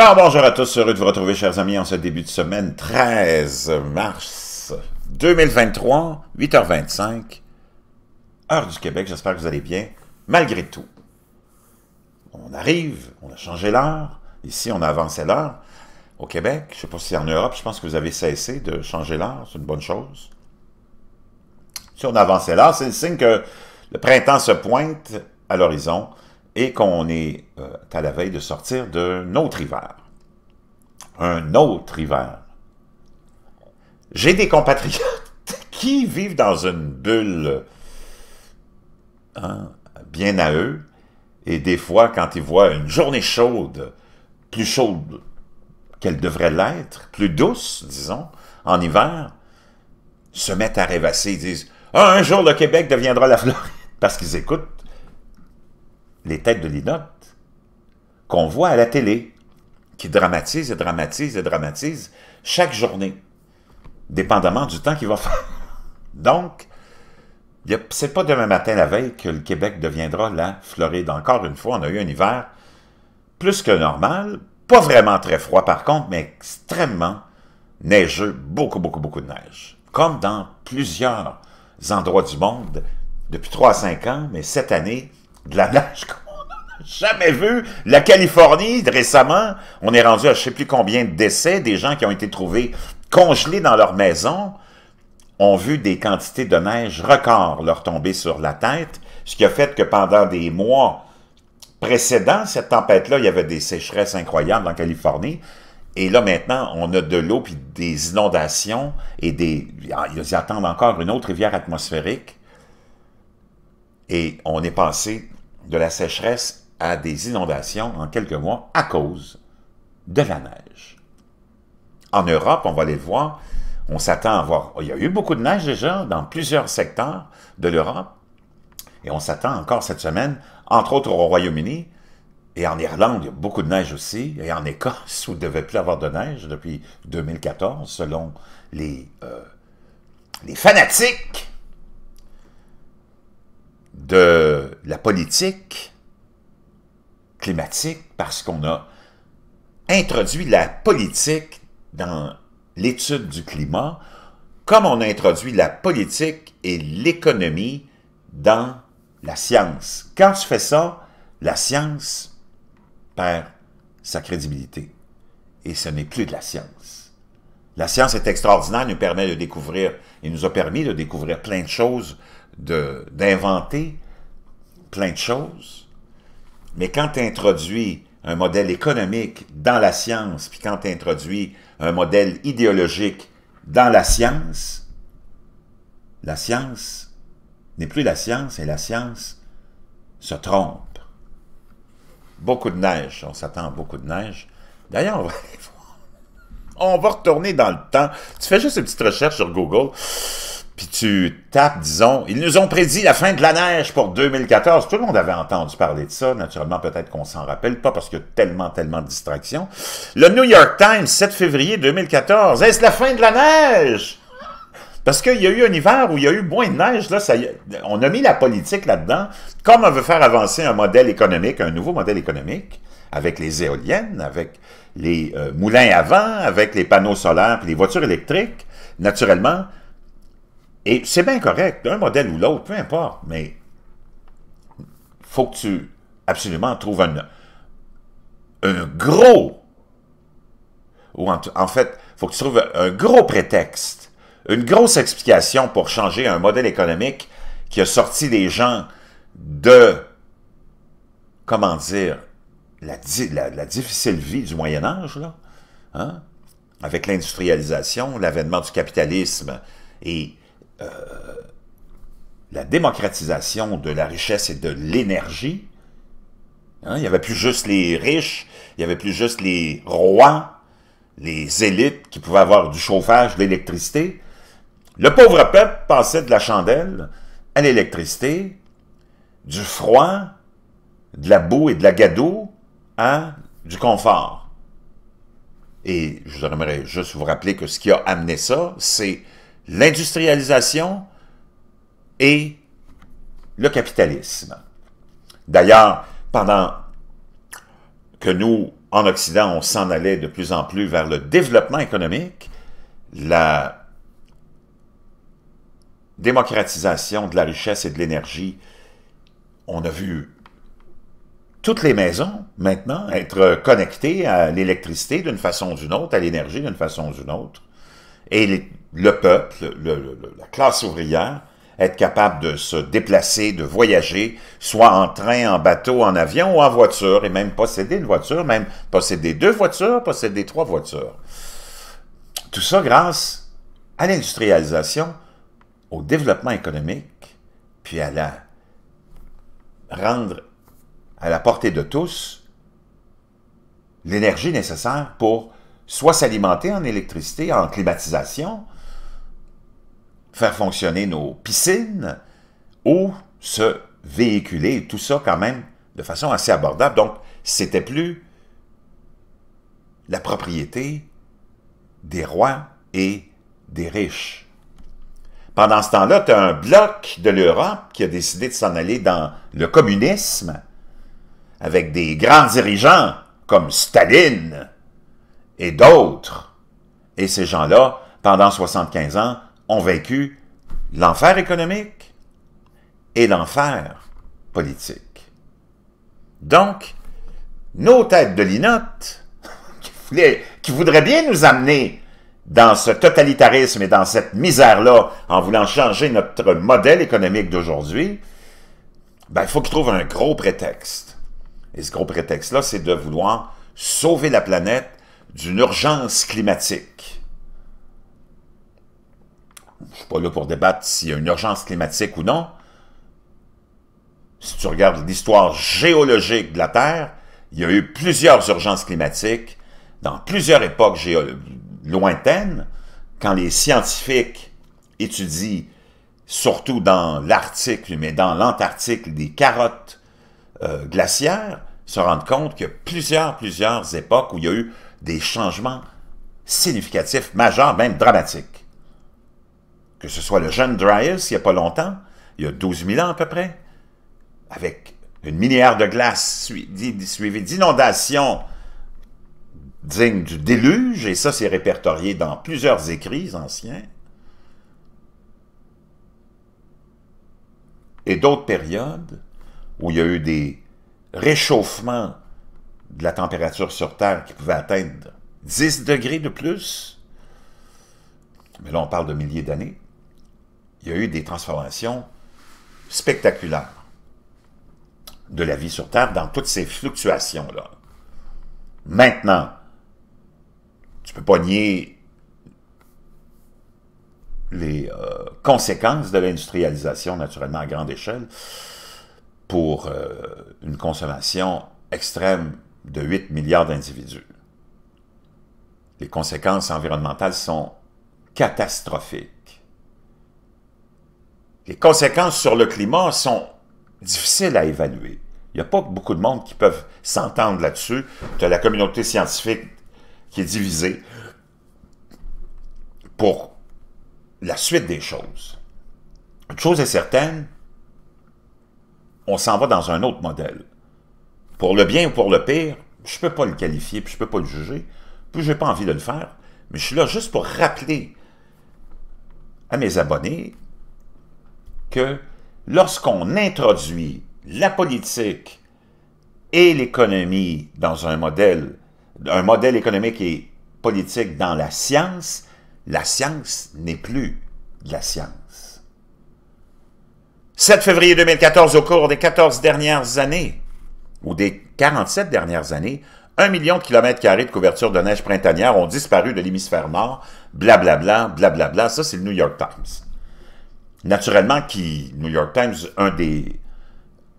Alors bonjour à tous, heureux de vous retrouver chers amis en ce début de semaine 13 mars 2023, 8h25, heure du Québec, j'espère que vous allez bien, malgré tout. On arrive, on a changé l'heure, ici on a avancé l'heure, au Québec, je ne sais pas si en Europe, je pense que vous avez cessé de changer l'heure, c'est une bonne chose. Si on a l'heure, c'est le signe que le printemps se pointe à l'horizon, et qu'on est euh, à la veille de sortir d'un autre hiver. Un autre hiver. J'ai des compatriotes qui vivent dans une bulle hein, bien à eux, et des fois, quand ils voient une journée chaude, plus chaude qu'elle devrait l'être, plus douce, disons, en hiver, se mettent à rêvasser, ils disent ah, un jour le Québec deviendra la Floride », parce qu'ils écoutent les têtes de linotte qu'on voit à la télé, qui dramatise et dramatise et dramatisent chaque journée, dépendamment du temps qu'il va faire. Donc, c'est pas demain matin la veille que le Québec deviendra la Floride. Encore une fois, on a eu un hiver plus que normal, pas vraiment très froid par contre, mais extrêmement neigeux, beaucoup, beaucoup, beaucoup de neige. Comme dans plusieurs endroits du monde depuis 3 à 5 ans, mais cette année, de la neige qu'on n'a jamais vu. La Californie, récemment, on est rendu à je ne sais plus combien de décès, des gens qui ont été trouvés congelés dans leur maison, ont vu des quantités de neige record leur tomber sur la tête, ce qui a fait que pendant des mois précédents, cette tempête-là, il y avait des sécheresses incroyables en Californie, et là, maintenant, on a de l'eau, puis des inondations, et des... Ils attendent encore une autre rivière atmosphérique. Et on est passé de la sécheresse à des inondations en quelques mois à cause de la neige. En Europe, on va les voir, on s'attend à voir. Il y a eu beaucoup de neige déjà dans plusieurs secteurs de l'Europe et on s'attend encore cette semaine, entre autres au Royaume-Uni et en Irlande, il y a beaucoup de neige aussi, et en Écosse, où il ne devait plus avoir de neige depuis 2014, selon les, euh, les fanatiques de la politique climatique parce qu'on a introduit la politique dans l'étude du climat, comme on a introduit la politique et l'économie dans la science. Quand tu fais ça, la science perd sa crédibilité. Et ce n'est plus de la science. La science est extraordinaire, nous permet de découvrir, et nous a permis de découvrir plein de choses d'inventer plein de choses, mais quand tu introduis un modèle économique dans la science, puis quand tu introduis un modèle idéologique dans la science, la science n'est plus la science et la science se trompe. Beaucoup de neige, on s'attend à beaucoup de neige. D'ailleurs, on va retourner dans le temps. Tu fais juste une petite recherche sur Google puis tu tapes, disons, ils nous ont prédit la fin de la neige pour 2014. Tout le monde avait entendu parler de ça. Naturellement, peut-être qu'on s'en rappelle pas parce qu'il y a tellement, tellement de distractions. Le New York Times, 7 février 2014. Est-ce la fin de la neige? Parce qu'il y a eu un hiver où il y a eu moins de neige. Là, ça, on a mis la politique là-dedans. Comme on veut faire avancer un modèle économique, un nouveau modèle économique, avec les éoliennes, avec les euh, moulins à vent, avec les panneaux solaires, puis les voitures électriques, naturellement, et c'est bien correct, d'un modèle ou l'autre, peu importe, mais faut que tu absolument trouves un, un gros, ou en, en fait, faut que tu trouves un gros prétexte, une grosse explication pour changer un modèle économique qui a sorti des gens de, comment dire, la, la difficile vie du Moyen Âge, là, hein? avec l'industrialisation, l'avènement du capitalisme et euh, la démocratisation de la richesse et de l'énergie. Hein, il n'y avait plus juste les riches, il n'y avait plus juste les rois, les élites qui pouvaient avoir du chauffage, de l'électricité. Le pauvre peuple passait de la chandelle à l'électricité, du froid, de la boue et de la gadoue à du confort. Et je voudrais juste vous rappeler que ce qui a amené ça, c'est l'industrialisation et le capitalisme. D'ailleurs, pendant que nous, en Occident, on s'en allait de plus en plus vers le développement économique, la démocratisation de la richesse et de l'énergie, on a vu toutes les maisons maintenant être connectées à l'électricité d'une façon ou d'une autre, à l'énergie d'une façon ou d'une autre et le peuple, la classe ouvrière, être capable de se déplacer, de voyager, soit en train, en bateau, en avion ou en voiture, et même posséder une voiture, même posséder deux voitures, posséder trois voitures. Tout ça grâce à l'industrialisation, au développement économique, puis à la rendre à la portée de tous l'énergie nécessaire pour soit s'alimenter en électricité, en climatisation, faire fonctionner nos piscines, ou se véhiculer, tout ça quand même de façon assez abordable. Donc, c'était plus la propriété des rois et des riches. Pendant ce temps-là, tu as un bloc de l'Europe qui a décidé de s'en aller dans le communisme avec des grands dirigeants comme Staline, et d'autres. Et ces gens-là, pendant 75 ans, ont vécu l'enfer économique et l'enfer politique. Donc, nos têtes de linotte, qui, voudraient bien nous amener dans ce totalitarisme et dans cette misère-là, en voulant changer notre modèle économique d'aujourd'hui, ben, il faut qu'ils trouvent un gros prétexte. Et ce gros prétexte-là, c'est de vouloir sauver la planète d'une urgence climatique. Je ne suis pas là pour débattre s'il y a une urgence climatique ou non. Si tu regardes l'histoire géologique de la Terre, il y a eu plusieurs urgences climatiques dans plusieurs époques lointaines, quand les scientifiques étudient, surtout dans l'Arctique, mais dans l'Antarctique, des carottes euh, glaciaires, se rendent compte qu'il y a plusieurs, plusieurs époques où il y a eu des changements significatifs, majeurs, même dramatiques. Que ce soit le jeune Dryas, il n'y a pas longtemps, il y a 12 000 ans à peu près, avec une minière de glace suivie d'inondations dignes du déluge, et ça c'est répertorié dans plusieurs écrits anciens, et d'autres périodes où il y a eu des réchauffements de la température sur Terre qui pouvait atteindre 10 degrés de plus, mais là on parle de milliers d'années, il y a eu des transformations spectaculaires de la vie sur Terre dans toutes ces fluctuations-là. Maintenant, tu ne peux pas nier les euh, conséquences de l'industrialisation, naturellement, à grande échelle, pour euh, une consommation extrême de 8 milliards d'individus. Les conséquences environnementales sont catastrophiques. Les conséquences sur le climat sont difficiles à évaluer. Il n'y a pas beaucoup de monde qui peuvent s'entendre là-dessus. Tu as la communauté scientifique qui est divisée pour la suite des choses. Une chose est certaine, on s'en va dans un autre modèle pour le bien ou pour le pire, je peux pas le qualifier, puis je peux pas le juger, puis j'ai pas envie de le faire, mais je suis là juste pour rappeler à mes abonnés que lorsqu'on introduit la politique et l'économie dans un modèle, un modèle économique et politique dans la science, la science n'est plus de la science. 7 février 2014, au cours des 14 dernières années, où, des 47 dernières années, un million de kilomètres carrés de couverture de neige printanière ont disparu de l'hémisphère nord, blablabla, blablabla, bla. ça c'est le New York Times. Naturellement, qui, New York Times, un des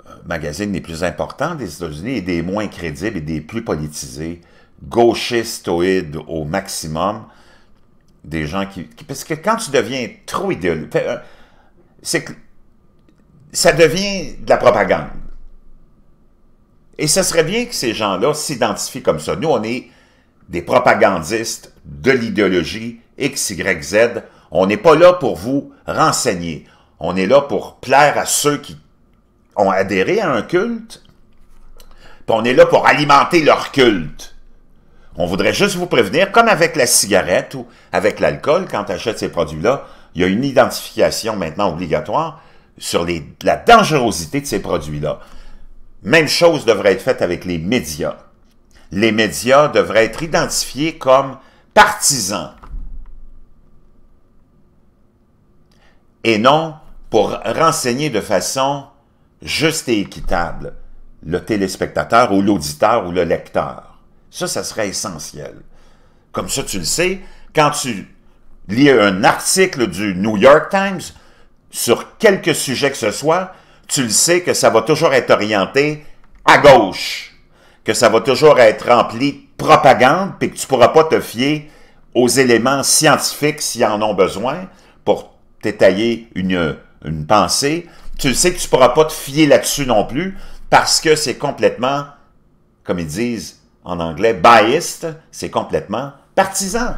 euh, magazines les plus importants des États-Unis et des moins crédibles et des plus politisés, gauchistoïdes au maximum, des gens qui, qui, Parce que quand tu deviens trop idéologique, c'est que ça devient de la propagande. Et ce serait bien que ces gens-là s'identifient comme ça. Nous, on est des propagandistes de l'idéologie X, Y, Z. On n'est pas là pour vous renseigner. On est là pour plaire à ceux qui ont adhéré à un culte. Puis on est là pour alimenter leur culte. On voudrait juste vous prévenir, comme avec la cigarette ou avec l'alcool, quand tu achètes ces produits-là, il y a une identification maintenant obligatoire sur la dangerosité de ces produits-là. Même chose devrait être faite avec les médias. Les médias devraient être identifiés comme partisans et non pour renseigner de façon juste et équitable le téléspectateur ou l'auditeur ou le lecteur. Ça, ça serait essentiel. Comme ça, tu le sais, quand tu lis un article du New York Times sur quelque sujet que ce soit, tu le sais que ça va toujours être orienté à gauche, que ça va toujours être rempli de propagande, puis que tu ne pourras pas te fier aux éléments scientifiques s'ils en ont besoin pour détailler une, une pensée. Tu le sais que tu ne pourras pas te fier là-dessus non plus parce que c'est complètement, comme ils disent en anglais, biased, c'est complètement partisan.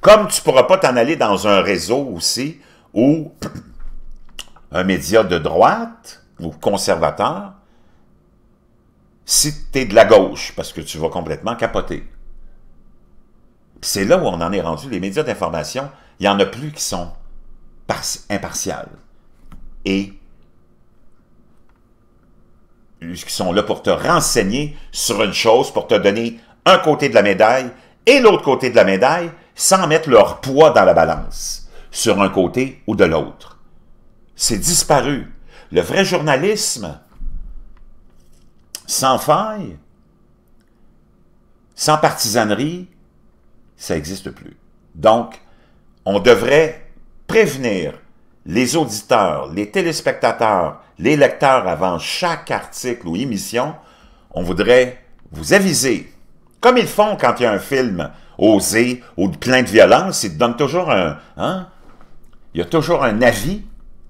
Comme tu ne pourras pas t'en aller dans un réseau aussi où un média de droite ou conservateur si tu es de la gauche, parce que tu vas complètement capoter. C'est là où on en est rendu. Les médias d'information, il n'y en a plus qui sont impartials. et qui sont là pour te renseigner sur une chose, pour te donner un côté de la médaille et l'autre côté de la médaille, sans mettre leur poids dans la balance, sur un côté ou de l'autre c'est disparu. Le vrai journalisme, sans faille, sans partisanerie, ça n'existe plus. Donc, on devrait prévenir les auditeurs, les téléspectateurs, les lecteurs avant chaque article ou émission. On voudrait vous aviser, comme ils font quand il y a un film osé ou plein de violence, ils donnent toujours un... Hein? Il y a toujours un avis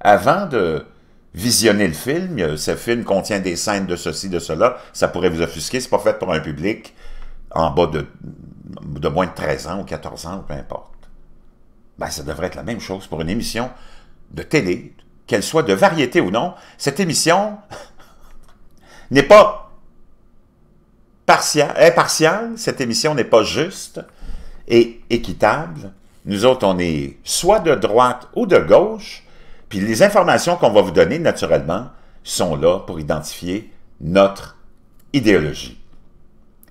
avant de visionner le film, euh, ce film contient des scènes de ceci, de cela, ça pourrait vous offusquer, c'est pas fait pour un public en bas de, de moins de 13 ans ou 14 ans, peu importe. Ben, ça devrait être la même chose pour une émission de télé, qu'elle soit de variété ou non. Cette émission n'est pas partiale, impartiale, cette émission n'est pas juste et équitable. Nous autres, on est soit de droite ou de gauche, puis les informations qu'on va vous donner, naturellement, sont là pour identifier notre idéologie.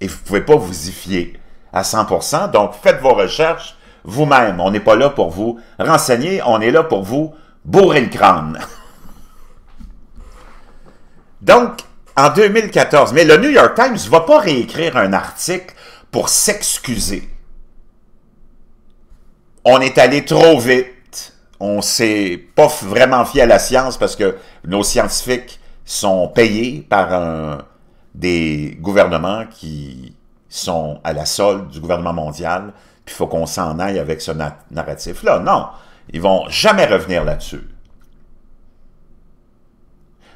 Et vous ne pouvez pas vous y fier à 100%, donc faites vos recherches vous-même. On n'est pas là pour vous renseigner, on est là pour vous bourrer le crâne. donc, en 2014, mais le New York Times ne va pas réécrire un article pour s'excuser. On est allé trop vite on s'est pas vraiment fié à la science parce que nos scientifiques sont payés par des gouvernements qui sont à la solde du gouvernement mondial, puis il faut qu'on s'en aille avec ce narratif-là. Non, ils vont jamais revenir là-dessus.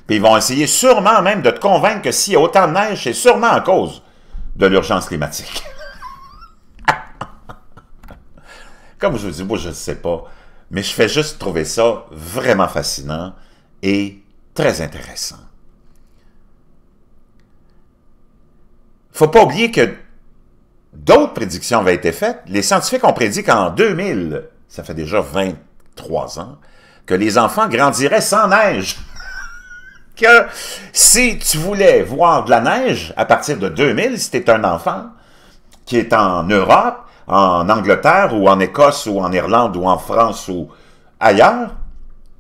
Puis ils vont essayer sûrement même de te convaincre que s'il y a autant de neige, c'est sûrement à cause de l'urgence climatique. Comme je vous dis, moi je ne sais pas mais je fais juste trouver ça vraiment fascinant et très intéressant. Faut pas oublier que d'autres prédictions avaient été faites. Les scientifiques ont prédit qu'en 2000, ça fait déjà 23 ans, que les enfants grandiraient sans neige. que si tu voulais voir de la neige à partir de 2000, si tu un enfant qui est en Europe, en Angleterre ou en Écosse ou en Irlande ou en France ou ailleurs,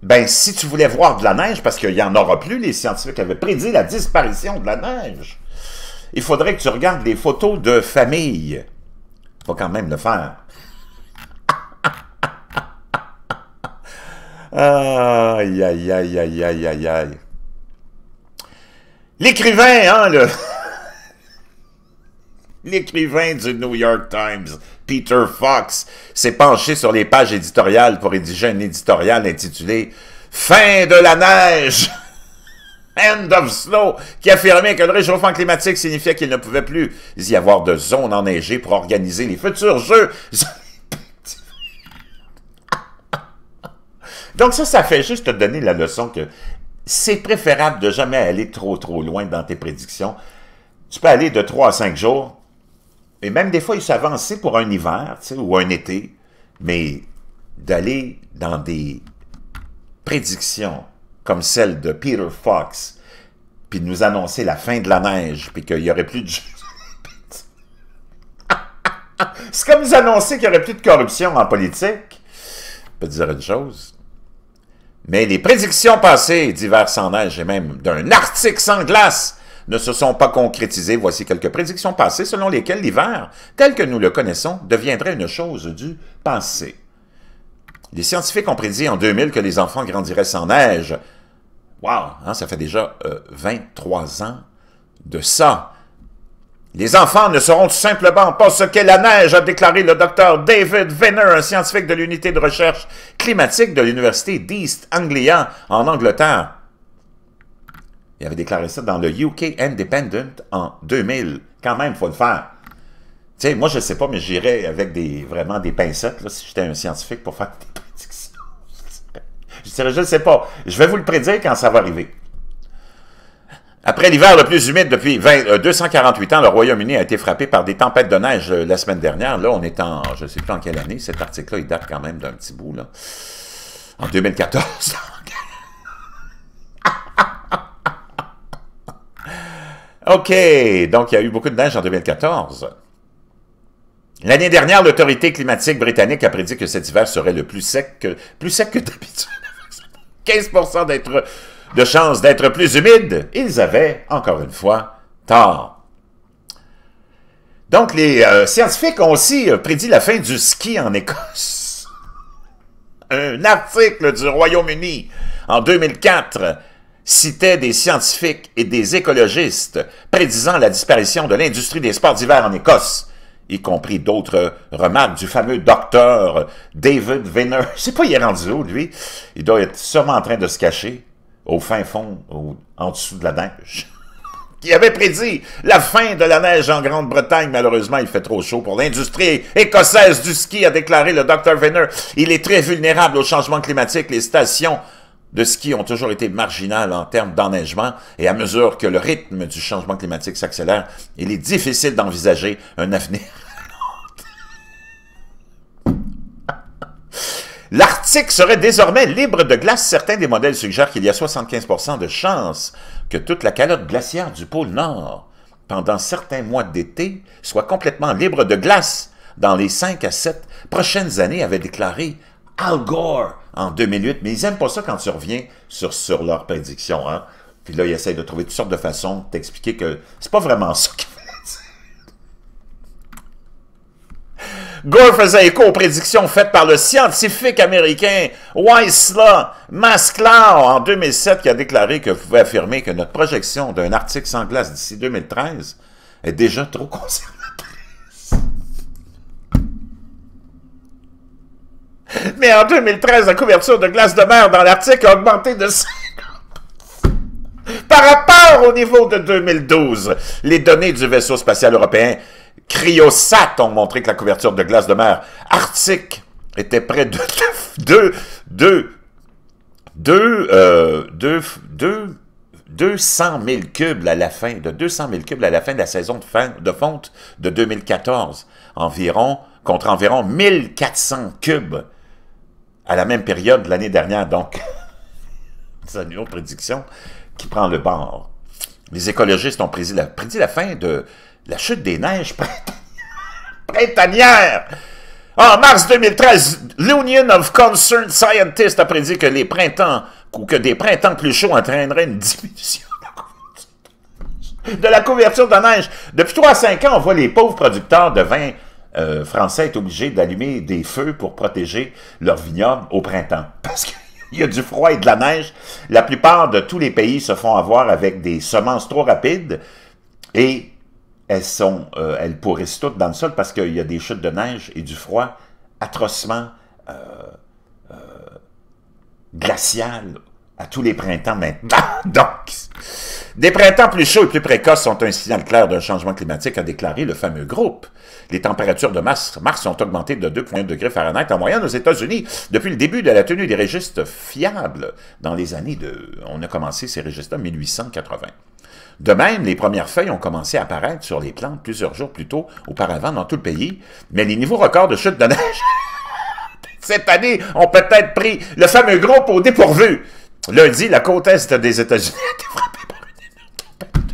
ben si tu voulais voir de la neige, parce qu'il n'y en aura plus, les scientifiques avaient prédit la disparition de la neige, il faudrait que tu regardes les photos de famille. Faut quand même le faire. aïe, aïe, aïe, aïe, aïe. L'écrivain, hein, le... L'écrivain du New York Times, Peter Fox s'est penché sur les pages éditoriales pour rédiger un éditorial intitulé Fin de la neige! End of Snow, qui affirmait que le réchauffement climatique signifiait qu'il ne pouvait plus y avoir de zone enneigée pour organiser les futurs Jeux Donc ça, ça fait juste te donner la leçon que c'est préférable de jamais aller trop trop loin dans tes prédictions. Tu peux aller de 3 à 5 jours, et même des fois, ils s'avançaient pour un hiver ou un été, mais d'aller dans des prédictions comme celle de Peter Fox, puis de nous annoncer la fin de la neige, puis qu'il n'y aurait plus de... C'est comme nous annoncer qu'il n'y aurait plus de corruption en politique. Je peux dire une chose. Mais les prédictions passées d'hiver sans neige et même d'un article sans glace ne se sont pas concrétisés. voici quelques prédictions passées selon lesquelles l'hiver, tel que nous le connaissons, deviendrait une chose du passé. Les scientifiques ont prédit en 2000 que les enfants grandiraient sans neige. Wow, hein, ça fait déjà 23 euh, ans de ça. Les enfants ne seront tout simplement pas ce qu'est la neige, a déclaré le docteur David Venner, un scientifique de l'unité de recherche climatique de l'Université d'East Anglia en Angleterre. Il avait déclaré ça dans le UK Independent en 2000. Quand même, il faut le faire. Tu sais, moi, je ne sais pas, mais j'irais avec des, vraiment des pincettes, si j'étais un scientifique, pour faire des prédictions. je je ne sais pas. Je vais vous le prédire quand ça va arriver. Après l'hiver le plus humide depuis 248 euh, ans, le Royaume-Uni a été frappé par des tempêtes de neige euh, la semaine dernière. Là, on est en, je ne sais plus en quelle année, cet article-là, il date quand même d'un petit bout, En 2014. OK, donc il y a eu beaucoup de neige en 2014. L'année dernière, l'autorité climatique britannique a prédit que cet hiver serait le plus sec que, plus sec d'habitude. 15 de chance d'être plus humide. Ils avaient, encore une fois, tort. Donc, les euh, scientifiques ont aussi euh, prédit la fin du ski en Écosse. Un article du Royaume-Uni en 2004 Citaient des scientifiques et des écologistes prédisant la disparition de l'industrie des sports d'hiver en Écosse, y compris d'autres remarques du fameux docteur David Venner. Je sais pas, il est rendu où, lui? Il doit être sûrement en train de se cacher au fin fond, en dessous de la neige. qui avait prédit la fin de la neige en Grande-Bretagne. Malheureusement, il fait trop chaud pour l'industrie écossaise du ski, a déclaré le docteur Venner. Il est très vulnérable au changement climatique. Les stations de qui ont toujours été marginales en termes d'enneigement et à mesure que le rythme du changement climatique s'accélère, il est difficile d'envisager un avenir. L'Arctique serait désormais libre de glace. Certains des modèles suggèrent qu'il y a 75% de chances que toute la calotte glaciaire du pôle Nord, pendant certains mois d'été, soit complètement libre de glace dans les 5 à 7 prochaines années, avait déclaré Al Gore en 2008, mais ils n'aiment pas ça quand tu reviens sur, sur leurs prédictions. Hein. Puis là, ils essayent de trouver toutes sortes de façons de t'expliquer que c'est pas vraiment ça qu'ils veulent dire. Gore faisait écho aux prédictions faites par le scientifique américain Weissla Masclaw en 2007 qui a déclaré que vous pouvez affirmer que notre projection d'un article sans glace d'ici 2013 est déjà trop conservée. Mais en 2013, la couverture de glace de mer dans l'Arctique a augmenté de 5. par rapport au niveau de 2012. Les données du vaisseau spatial européen Cryosat ont montré que la couverture de glace de mer arctique était près de 200 000 euh, cubes à la fin de 200 000 cubes à la fin de la saison de, de fonte de 2014 environ contre environ 1400 cubes à la même période de l'année dernière. Donc, c'est une autre prédiction qui prend le bord. Les écologistes ont prédit la, prédit la fin de la chute des neiges printanières. En mars 2013, l'Union of Concerned Scientists a prédit que les printemps ou que des printemps plus chauds entraîneraient une diminution de la couverture de neige. Depuis 3 à 5 ans, on voit les pauvres producteurs de vin euh, Français est obligé d'allumer des feux pour protéger leur vignoble au printemps. Parce qu'il y a du froid et de la neige. La plupart de tous les pays se font avoir avec des semences trop rapides et elles sont, euh, elles pourrissent toutes dans le sol parce qu'il y a des chutes de neige et du froid atrocement glaciales. Euh, glacial à tous les printemps maintenant. Donc, des printemps plus chauds et plus précoces sont un signal clair d'un changement climatique, a déclaré le fameux groupe. Les températures de mars, ont augmenté de 2,1 degrés Fahrenheit en moyenne aux États-Unis depuis le début de la tenue des registres fiables dans les années de... On a commencé ces registres en 1880. De même, les premières feuilles ont commencé à apparaître sur les plantes plusieurs jours plus tôt auparavant dans tout le pays, mais les niveaux records de chute de neige cette année ont peut-être pris le fameux groupe au dépourvu. Lundi, la côte est des États-Unis a été frappée par une énorme de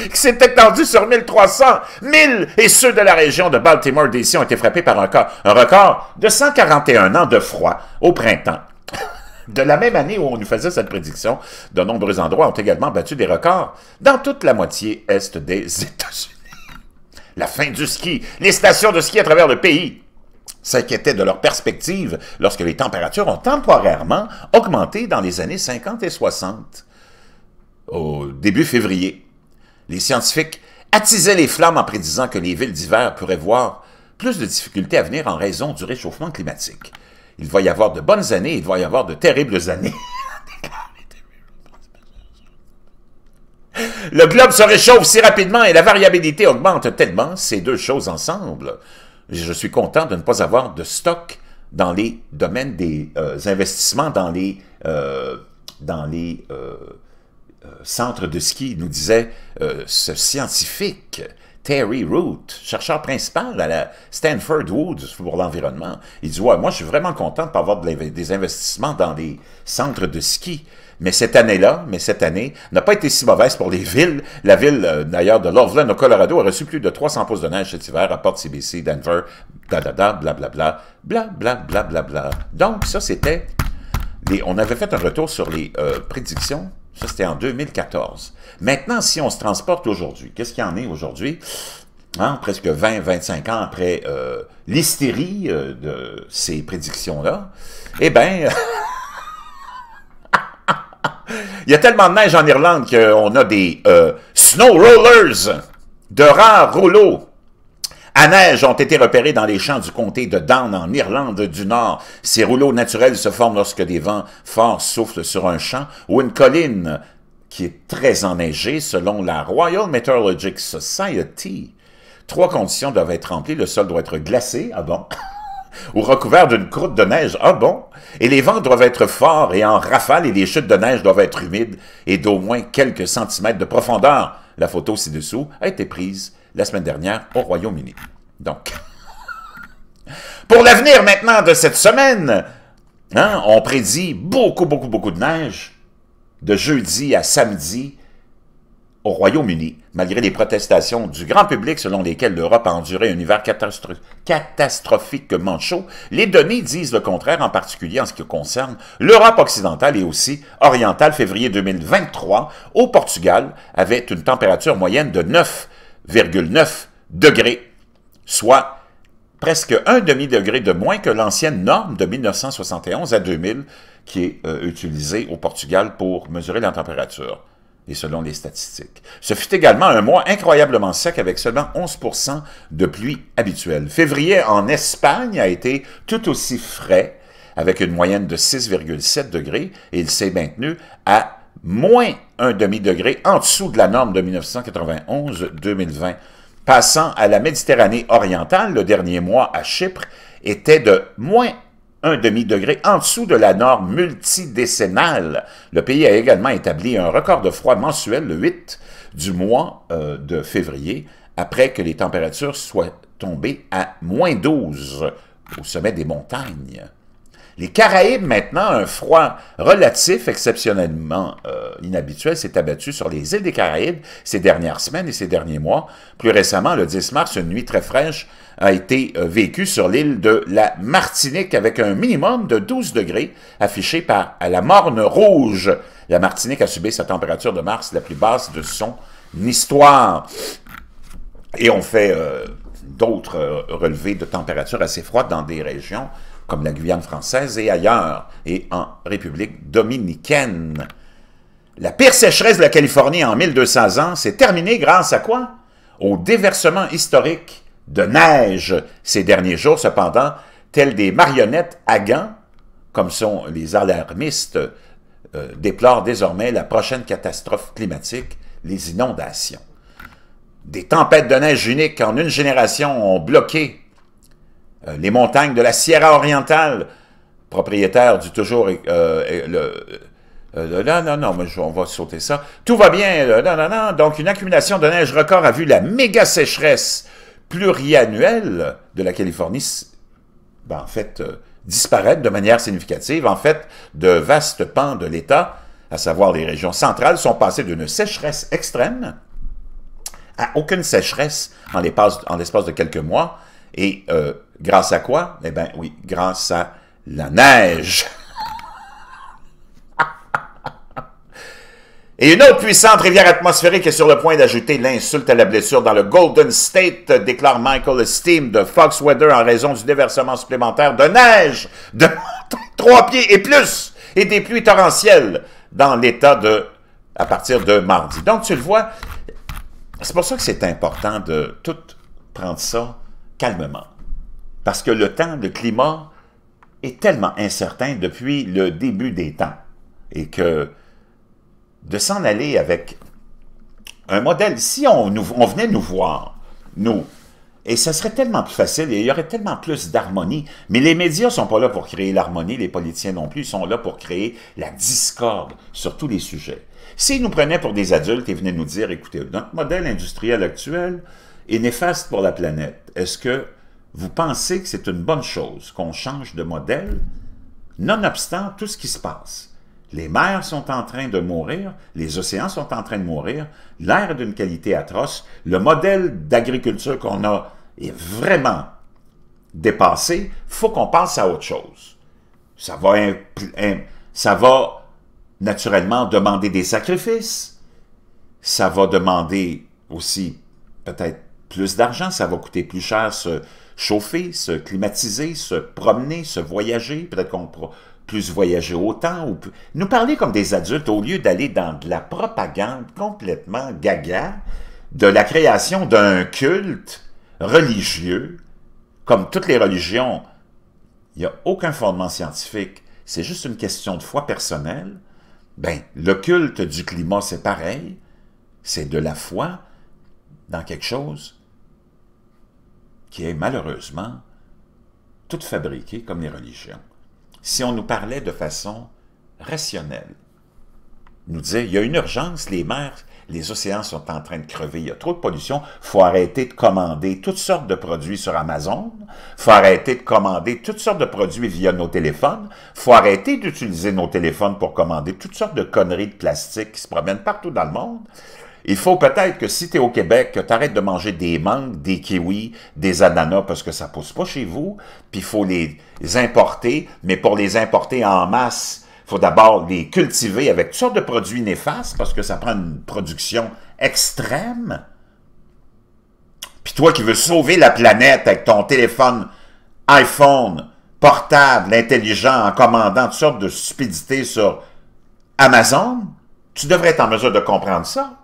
neige qui s'est étendue sur 1300. 1000 et ceux de la région de Baltimore DC ont été frappés par un, cas, un record de 141 ans de froid au printemps. De la même année où on nous faisait cette prédiction, de nombreux endroits ont également battu des records dans toute la moitié est des États-Unis. La fin du ski, les stations de ski à travers le pays, s'inquiétaient de leur perspective lorsque les températures ont temporairement augmenté dans les années 50 et 60, au début février. Les scientifiques attisaient les flammes en prédisant que les villes d'hiver pourraient voir plus de difficultés à venir en raison du réchauffement climatique. Il va y avoir de bonnes années, il va y avoir de terribles années. Le globe se réchauffe si rapidement et la variabilité augmente tellement, ces deux choses ensemble, je suis content de ne pas avoir de stock dans les domaines des euh, investissements, dans les, euh, dans les euh, centres de ski, nous disait ce scientifique. Terry Root, chercheur principal à la Stanford Woods pour l'environnement. Il dit moi, je suis vraiment content de ne pas avoir des investissements dans les centres de ski. Mais cette année-là, mais cette année, n'a pas été si mauvaise pour les villes. La ville, euh, d'ailleurs, de Loveland, au Colorado, a reçu plus de 300 pouces de neige cet hiver, rapporte CBC, Denver, blablabla, blablabla, blablabla, bla, Bla, bla. Donc, ça, c'était... On avait fait un retour sur les euh, prédictions. Ça, c'était en 2014. Maintenant, si on se transporte aujourd'hui, qu'est-ce qu'il y en est aujourd'hui? Hein, presque 20-25 ans après euh, l'hystérie de ces prédictions-là, eh bien... Il y a tellement de neige en Irlande qu'on a des euh, snow rollers, de rares rouleaux à neige ont été repérés dans les champs du comté de Down en Irlande du Nord. Ces rouleaux naturels se forment lorsque des vents forts soufflent sur un champ ou une colline qui est très enneigée selon la Royal Meteorological Society. Trois conditions doivent être remplies. Le sol doit être glacé. Ah bon? ou recouvert d'une croûte de neige. Ah bon? Et les vents doivent être forts et en rafale et les chutes de neige doivent être humides et d'au moins quelques centimètres de profondeur. La photo ci-dessous a été prise la semaine dernière au Royaume-Uni. Donc, pour l'avenir maintenant de cette semaine, hein, on prédit beaucoup, beaucoup, beaucoup de neige de jeudi à samedi au Royaume-Uni, malgré les protestations du grand public selon lesquelles l'Europe a enduré un hiver catastrophique catastrophiquement chaud, les données disent le contraire, en particulier en ce qui concerne l'Europe occidentale et aussi orientale. Février 2023, au Portugal, avait une température moyenne de 9,9 degrés, soit presque un demi-degré de moins que l'ancienne norme de 1971 à 2000 qui est euh, utilisée au Portugal pour mesurer la température et selon les statistiques. Ce fut également un mois incroyablement sec avec seulement 11 de pluie habituelle. Février en Espagne a été tout aussi frais, avec une moyenne de 6,7 degrés, et il s'est maintenu à moins un demi-degré en dessous de la norme de 1991-2020. Passant à la Méditerranée orientale, le dernier mois à Chypre était de moins un demi-degré en dessous de la norme multidécennale. Le pays a également établi un record de froid mensuel le 8 du mois euh, de février, après que les températures soient tombées à moins 12 au sommet des montagnes. Les Caraïbes, maintenant, un froid relatif exceptionnellement euh, inhabituel s'est abattu sur les îles des Caraïbes ces dernières semaines et ces derniers mois. Plus récemment, le 10 mars, une nuit très fraîche a été euh, vécue sur l'île de la Martinique avec un minimum de 12 degrés affiché par la Morne Rouge. La Martinique a subi sa température de mars la plus basse de son histoire. Et on fait... Euh, d'autres euh, relevés de température assez froides dans des régions comme la Guyane française et ailleurs, et en République dominicaine. La pire sécheresse de la Californie en 1200 ans s'est terminée grâce à quoi? Au déversement historique de neige ces derniers jours, cependant, tels des marionnettes à gants, comme sont les alarmistes, euh, déplorent désormais la prochaine catastrophe climatique, les inondations des tempêtes de neige uniques en une génération ont bloqué euh, les montagnes de la Sierra orientale, propriétaire du toujours... Euh, euh, le, non, non, non, on va sauter ça. Tout va bien, non, non, non. Donc, une accumulation de neige record a vu la méga sécheresse pluriannuelle de la Californie, ben, euh, disparaître de manière significative. En fait, de vastes pans de l'État, à savoir les régions centrales, sont passés d'une sécheresse extrême à aucune sécheresse en l'espace de quelques mois. Et euh, grâce à quoi? Eh bien oui, grâce à la neige. Et une autre puissante rivière atmosphérique est sur le point d'ajouter l'insulte à la blessure dans le Golden State, déclare Michael Steam de Fox Weather en raison du déversement supplémentaire de neige de trois pieds et plus et des pluies torrentielles dans l'État de à partir de mardi. Donc tu le vois, c'est pour ça que c'est important de tout prendre ça calmement. Parce que le temps, le climat est tellement incertain depuis le début des temps. Et que de s'en aller avec un modèle, si on, venait nous voir, nous, et ce serait tellement plus facile, et il y aurait tellement plus d'harmonie. Mais les médias ne sont pas là pour créer l'harmonie, les politiciens non plus, ils sont là pour créer la discorde sur tous les sujets. S'ils nous prenaient pour des adultes et venaient nous dire, écoutez, notre modèle industriel actuel est néfaste pour la planète, est-ce que vous pensez que c'est une bonne chose qu'on change de modèle, nonobstant tout ce qui se passe? Les mers sont en train de mourir, les océans sont en train de mourir, l'air est d'une qualité atroce, le modèle d'agriculture qu'on a est vraiment dépassé, faut qu'on passe à autre chose. Ça va, ça va naturellement demander des sacrifices. Ça va demander aussi peut-être plus d'argent, ça va coûter plus cher se chauffer, se climatiser, se promener, se voyager, peut-être qu'on pourra plus voyager autant, nous parler comme des adultes au lieu d'aller dans de la propagande complètement gaga de la création d'un culte religieux, comme toutes les religions. Il n'y a aucun fondement scientifique, c'est juste une question de foi personnelle, ben, le culte du climat, c'est pareil. C'est de la foi dans quelque chose qui est malheureusement tout fabriqué comme les religions. Si on nous parlait de façon rationnelle, nous disait il y a une urgence, les mères les océans sont en train de crever, il y a trop de pollution, faut arrêter de commander toutes sortes de produits sur Amazon, faut arrêter de commander toutes sortes de produits via nos téléphones, faut arrêter d'utiliser nos téléphones pour commander toutes sortes de conneries de plastique qui se promènent partout dans le monde. Il faut peut-être que si tu es au Québec, que tu arrêtes de manger des mangues, des kiwis, des ananas parce que ça pousse pas chez vous, puis il faut les importer, mais pour les importer en masse, faut d'abord les cultiver avec toutes sortes de produits néfastes parce que ça prend une production extrême. Puis toi qui veux sauver la planète avec ton téléphone iPhone portable, intelligent, en commandant toutes sortes de stupidités sur Amazon, tu devrais être en mesure de comprendre ça.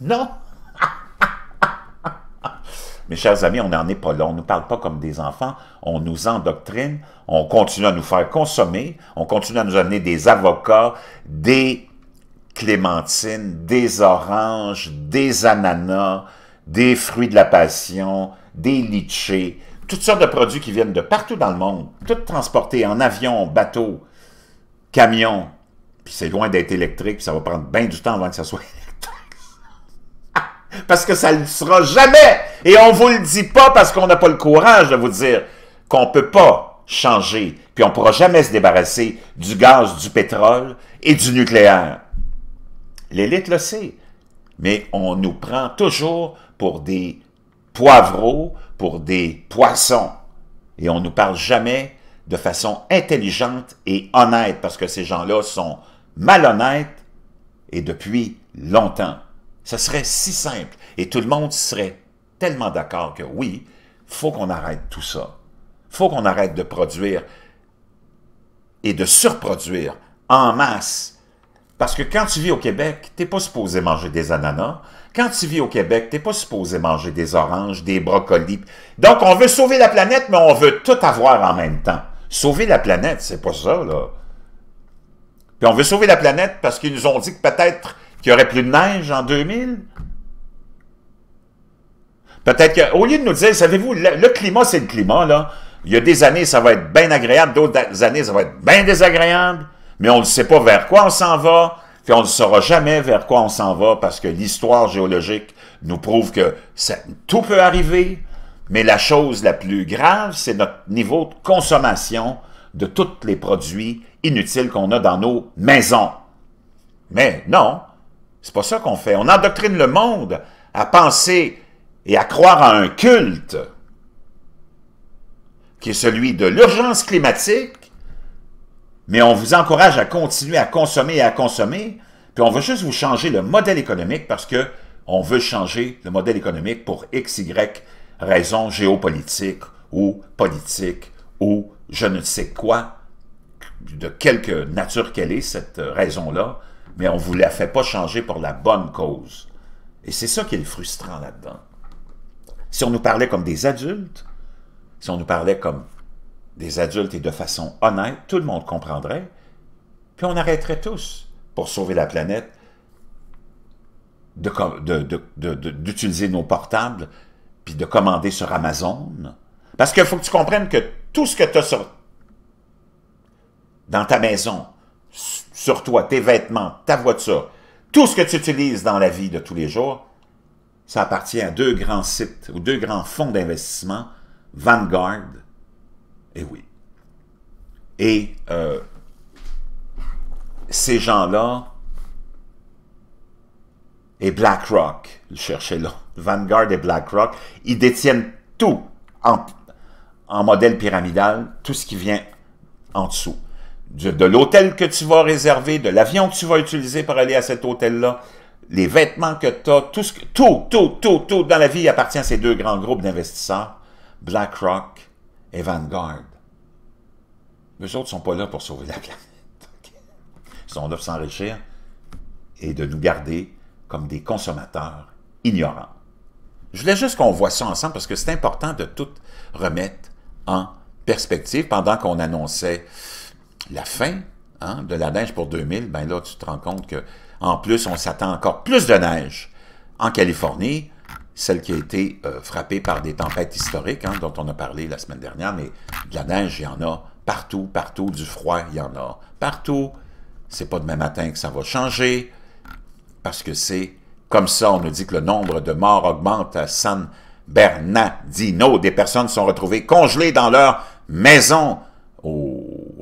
Non. Mes chers amis, on n'en est pas là. On ne nous parle pas comme des enfants. On nous endoctrine. On continue à nous faire consommer. On continue à nous amener des avocats, des clémentines, des oranges, des ananas, des fruits de la passion, des litchis, toutes sortes de produits qui viennent de partout dans le monde, tout transportés en avion, bateau, camion. Puis c'est loin d'être électrique, puis ça va prendre bien du temps avant que ça soit parce que ça ne le sera jamais. Et on vous le dit pas parce qu'on n'a pas le courage de vous dire qu'on peut pas changer, puis on pourra jamais se débarrasser du gaz, du pétrole et du nucléaire. L'élite le sait, mais on nous prend toujours pour des poivreaux, pour des poissons, et on ne nous parle jamais de façon intelligente et honnête, parce que ces gens-là sont malhonnêtes, et depuis longtemps. Ce serait si simple et tout le monde serait tellement d'accord que oui, faut qu'on arrête tout ça. faut qu'on arrête de produire et de surproduire en masse. Parce que quand tu vis au Québec, t'es pas supposé manger des ananas. Quand tu vis au Québec, t'es pas supposé manger des oranges, des brocolis. Donc, on veut sauver la planète, mais on veut tout avoir en même temps. Sauver la planète, c'est pas ça, là. Puis on veut sauver la planète parce qu'ils nous ont dit que peut-être qu'il n'y aurait plus de neige en 2000? Peut-être qu'au lieu de nous dire, savez-vous, le, climat, c'est le climat, là. Il y a des années, ça va être bien agréable, d'autres années, ça va être bien désagréable, mais on ne sait pas vers quoi on s'en va, puis on ne saura jamais vers quoi on s'en va, parce que l'histoire géologique nous prouve que tout peut arriver, mais la chose la plus grave, c'est notre niveau de consommation de tous les produits inutiles qu'on a dans nos maisons. Mais non, c'est pas ça qu'on fait. On endoctrine le monde à penser et à croire à un culte qui est celui de l'urgence climatique, mais on vous encourage à continuer à consommer et à consommer, puis on veut juste vous changer le modèle économique parce que on veut changer le modèle économique pour x, y raison géopolitique ou politique ou je ne sais quoi, de quelque nature qu'elle est, cette raison-là, mais on ne vous la fait pas changer pour la bonne cause. Et c'est ça qui est le frustrant là-dedans. Si on nous parlait comme des adultes, si on nous parlait comme des adultes et de façon honnête, tout le monde comprendrait, puis on arrêterait tous pour sauver la planète d'utiliser nos portables puis de commander sur Amazon. Parce qu'il faut que tu comprennes que tout ce que tu as sur, dans ta maison, sur toi, tes vêtements, ta voiture, tout ce que tu utilises dans la vie de tous les jours, ça appartient à deux grands sites ou deux grands fonds d'investissement, Vanguard et oui. Et euh, ces gens-là, et BlackRock, cherchez là, Vanguard et BlackRock, ils détiennent tout en, en modèle pyramidal, tout ce qui vient en dessous de, l'hôtel que tu vas réserver, de l'avion que tu vas utiliser pour aller à cet hôtel-là, les vêtements que tu as, tout, tout, tout, tout, dans la vie appartient à ces deux grands groupes d'investisseurs, BlackRock et Vanguard. Les autres ne sont pas là pour sauver la planète. Ils sont là pour s'enrichir et de nous garder comme des consommateurs ignorants. Je voulais juste qu'on voit ça ensemble parce que c'est important de tout remettre en perspective pendant qu'on annonçait la fin hein, de la neige pour 2000, ben là, tu te rends compte que en plus, on s'attend encore plus de neige en Californie, celle qui a été euh, frappée par des tempêtes historiques, hein, dont on a parlé la semaine dernière, mais de la neige, il y en a partout, partout, du froid, il y en a partout. C'est pas demain matin que ça va changer, parce que c'est comme ça. On nous dit que le nombre de morts augmente à San Bernardino. Des personnes sont retrouvées congelées dans leur maison au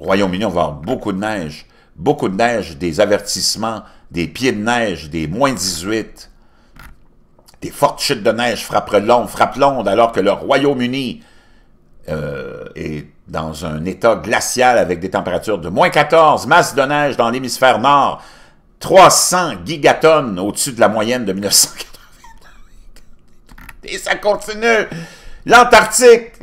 Royaume-Uni, on va avoir beaucoup de neige. Beaucoup de neige, des avertissements, des pieds de neige, des moins 18. Des fortes chutes de neige frappent l'onde, frappent l'onde, alors que le Royaume-Uni euh, est dans un état glacial avec des températures de moins 14, masse de neige dans l'hémisphère nord, 300 gigatonnes au-dessus de la moyenne de 1980. Et ça continue! L'Antarctique,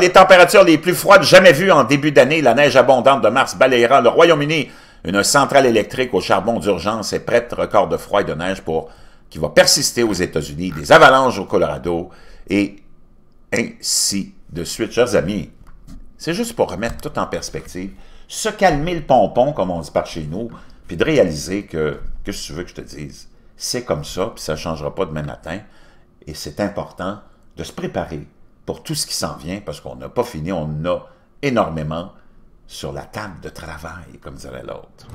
les températures les plus froides jamais vues en début d'année, la neige abondante de mars balayera le Royaume-Uni. Une centrale électrique au charbon d'urgence est prête, record de froid et de neige pour qui va persister aux États-Unis, des avalanches au Colorado et ainsi de suite. Chers amis, c'est juste pour remettre tout en perspective, se calmer le pompon, comme on dit par chez nous, puis de réaliser que, qu'est-ce que tu veux que je te dise, c'est comme ça, puis ça ne changera pas demain matin, et c'est important de se préparer pour tout ce qui s'en vient, parce qu'on n'a pas fini, on a énormément sur la table de travail, comme dirait l'autre.